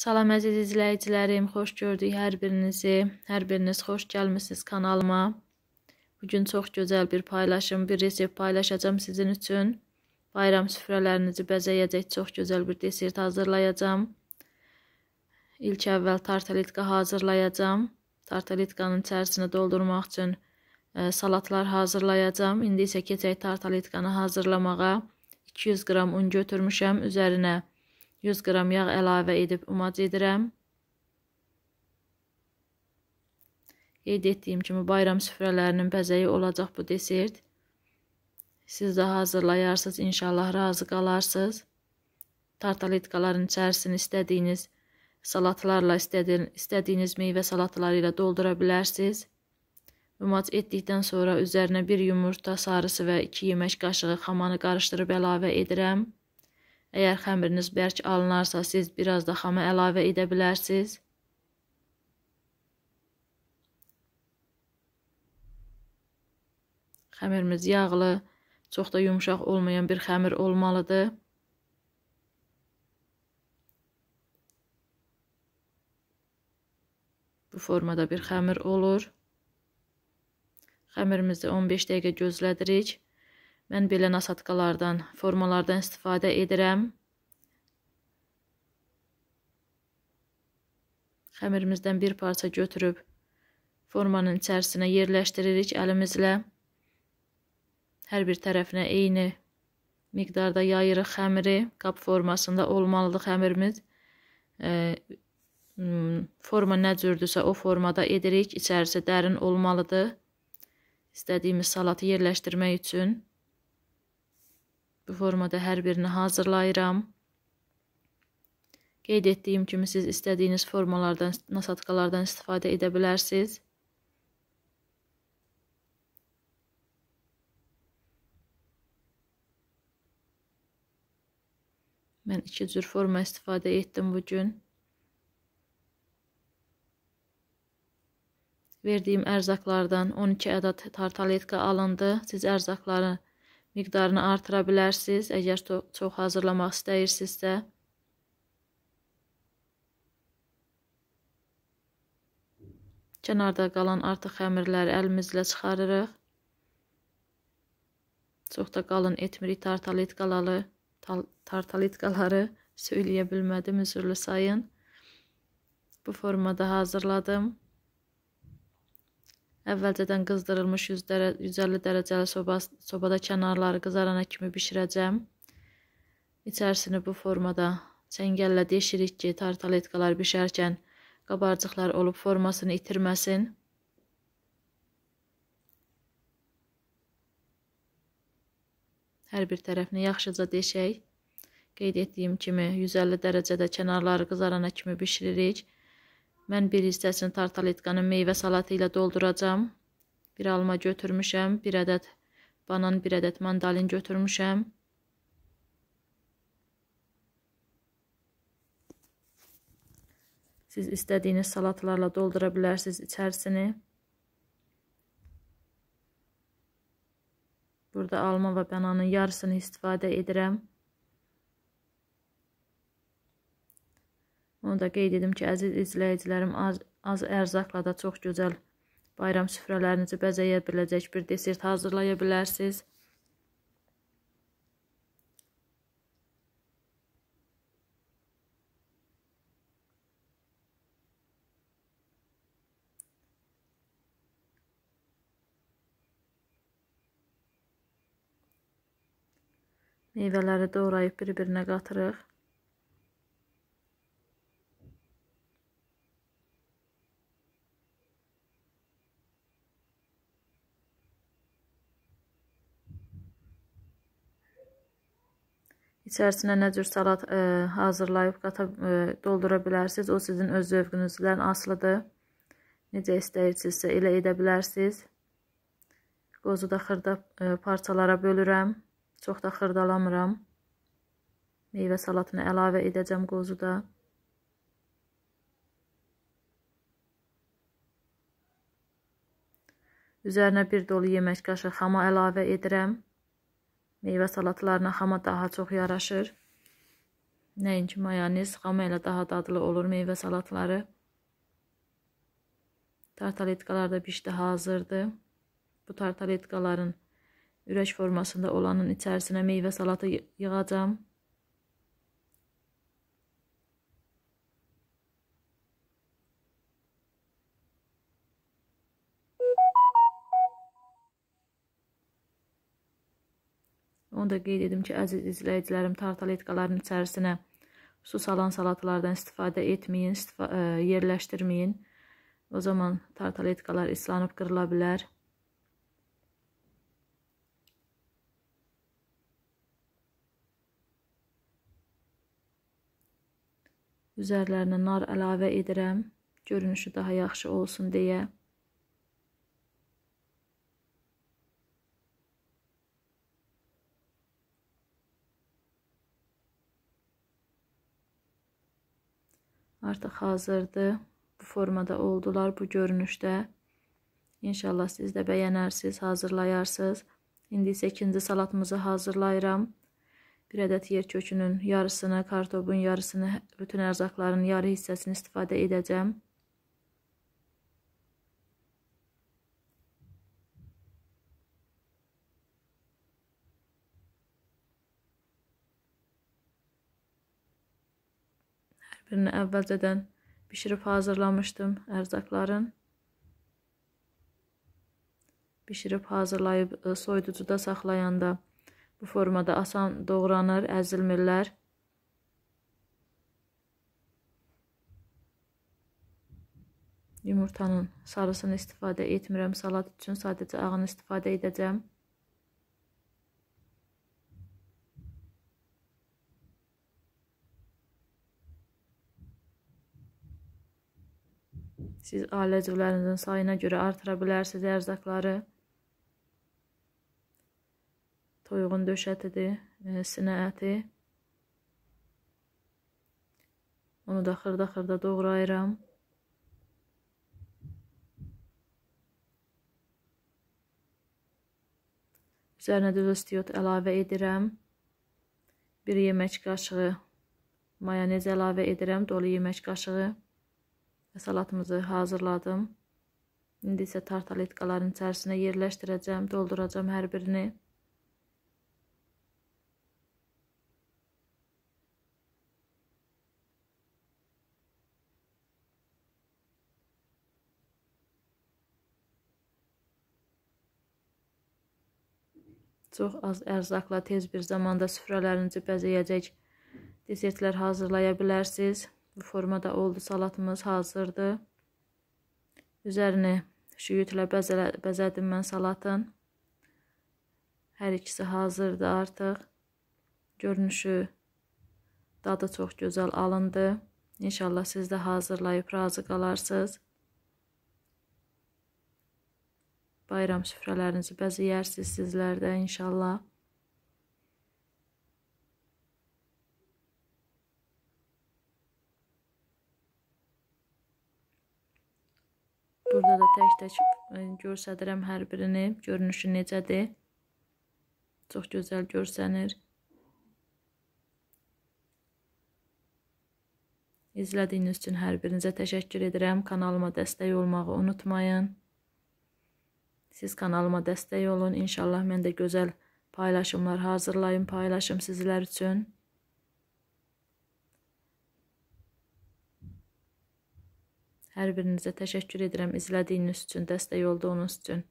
Salam əziz izləyicilərim, xoş gördük hər birinizi. Hər biriniz xoş gəlmisiniz kanalıma. Bugün çox gözəl bir paylaşım, bir resep paylaşacağım sizin üçün. Bayram süfrələrinizi bəzəyəcək çox gözəl bir desert hazırlayacağım. İlk əvvəl tartalitka hazırlayacağım. Tartalitkanın içərisini doldurmaq üçün ə, e, salatlar hazırlayacağım. İndi isə keçək tartalitkanı hazırlamağa. 200 qram un götürmüşəm. Üzərinə 100 qram yağ əlavə edib umac edirəm. Qeyd etdiyim kimi bayram süfrələrinin bəzəyi olacaq bu desert. Siz də hazırlayarsınız, inşallah razı qalarsınız. Tartalitkaların içərisini istədiyiniz salatlarla, istədiyiniz meyvə salatları ilə doldura bilərsiniz. Ümac etdikdən sonra üzərinə bir yumurta sarısı və 2 yemək qaşığı xamanı qarışdırıb əlavə edirəm. Əgər xəmiriniz bərk alınarsa, siz biraz da xama əlavə edə bilərsiniz. Xəmirimiz yağlı, çox da yumşaq olmayan bir xəmir olmalıdır. Bu formada bir xəmir olur. Xəmirimizi 15 dəqiqə gözlədirik. Mən belə nasatqalardan, formalardan istifadə edirəm. Xəmirimizdən bir parça götürüb formanın içərisinə yerləşdiririk əlimizlə. Hər bir tərəfinə eyni miqdarda yayırıq xəmiri. Qab formasında olmalıdır xəmirimiz. Forma nə cürdürsə o formada edirik. İçərisi dərin olmalıdır. İstədiyimiz salatı yerləşdirmək üçün. Bu formada hər birini hazırlayıram. Qeyd etdiyim kimi siz istədiyiniz formalardan, nasatkalardan istifadə edə bilərsiniz. Mən iki cür forma istifadə etdim bugün. Verdiyim ərzaqlardan 12 ədəd tartaletka alındı. Siz ərzaqları miqdarını artıra bilərsiniz, əgər çox hazırlamaq istəyirsinizsə. Kənarda qalan artıq xəmirləri əlimizlə çıxarırıq. Çox da qalın etmirik tartalitqaları, tartalitqaları söyləyə bilmədim, üzürlü sayın. Bu formada hazırladım. Əvvəlcədən qızdırılmış 100 dərə 150 dərəcəli soba, sobada kənarları qızarana kimi bişirəcəm. İçərisini bu formada çəngəllə deşirik ki, tartaletkalar bişərkən qabarcıqlar olub formasını itirməsin. Hər bir tərəfini yaxşıca deşək. Qeyd etdiyim kimi 150 dərəcədə kənarları qızarana kimi bişiririk. Mən bir hissəsini tartaletkanın meyvə salatı ilə dolduracam. Bir alma götürmüşəm, bir ədəd banan, bir ədəd mandalin götürmüşəm. Siz istədiyiniz salatlarla doldura bilərsiniz içərisini. Burada alma və bananın yarısını istifadə edirəm. Onu da qeyd edim ki, əziz izləyicilərim, az, az ərzaqla da çox gözəl bayram süfrələrinizi bəzəyə biləcək bir desert hazırlaya bilərsiniz. Meyvələri doğrayıb bir-birinə qatırıq. İçərisinə nə cür salat ə, e, hazırlayıb qata ə, e, doldura bilərsiniz. O sizin öz zövqünüzdən asılıdır. Necə istəyirsinizsə elə edə bilərsiniz. Qozu da xırda ə, e, parçalara bölürəm. Çox da xırdalamıram. Meyvə salatını əlavə edəcəm qozu da. Üzərinə bir dolu yemək qaşığı xama əlavə edirəm. Meyvə salatlarına xama daha çox yaraşır. Nəinki mayonez, xama ilə daha dadlı olur meyvə salatları. Tartaletkalar da pişdi hazırdır. Bu tartaletkaların ürək formasında olanın içərisinə meyvə salatı yığacam. Onu da qeyd edim ki, əziz izləyicilərim, tartaletkaların içərisinə su salan salatlardan istifadə etməyin, istifa ə, e, yerləşdirməyin. O zaman tartaletkalar islanıb qırıla bilər. Üzərlərinə nar əlavə edirəm. Görünüşü daha yaxşı olsun deyə. artıq hazırdır. Bu formada oldular, bu görünüşdə. İnşallah siz də bəyənərsiniz, hazırlayarsınız. İndi isə ikinci salatımızı hazırlayıram. Bir ədəd yer kökünün yarısını, kartobun yarısını, bütün ərzaqların yarı hissəsini istifadə edəcəm. birini əvvəlcədən bişirib hazırlamışdım ərzaqların. Bişirib hazırlayıb e, soyuducuda saxlayanda bu formada asan doğranır, əzilmirlər. Yumurtanın sarısını istifadə etmirəm, salat üçün sadəcə ağını istifadə edəcəm. Siz ailə üzvlərinizin sayına görə artıra bilərsiniz ərzaqları. Toyuğun döş ətidir, e, sinə əti. Onu da xırda-xırda doğrayıram. Üzərinə düz istiyot əlavə edirəm. Bir yemək qaşığı mayonez əlavə edirəm, dolu yemək qaşığı və salatımızı hazırladım. İndi isə tartaletkaların içərisinə yerləşdirəcəm, dolduracam hər birini. Çox az ərzaqla tez bir zamanda süfrələrinizi bəzəyəcək desertlər hazırlaya bilərsiniz. Bu formada oldu salatımız hazırdır. Üzərini şüyütlə bəzələ, bəzədim mən salatın. Hər ikisi hazırdır artıq. Görünüşü, dadı çox gözəl alındı. İnşallah siz də hazırlayıb razı qalarsınız. Bayram süfrələrinizi bəzəyərsiniz sizlər də inşallah. Burada da tək-tək e, görsədirəm hər birini. Görünüşü necədir? Çox gözəl görsənir. İzlədiyiniz üçün hər birinizə təşəkkür edirəm. Kanalıma dəstək olmağı unutmayın. Siz kanalıma dəstək olun. İnşallah mən də gözəl paylaşımlar hazırlayım, paylaşım sizlər üçün. Hər birinizə təşəkkür edirəm izlədiyiniz üçün, dəstək olduğunuz üçün.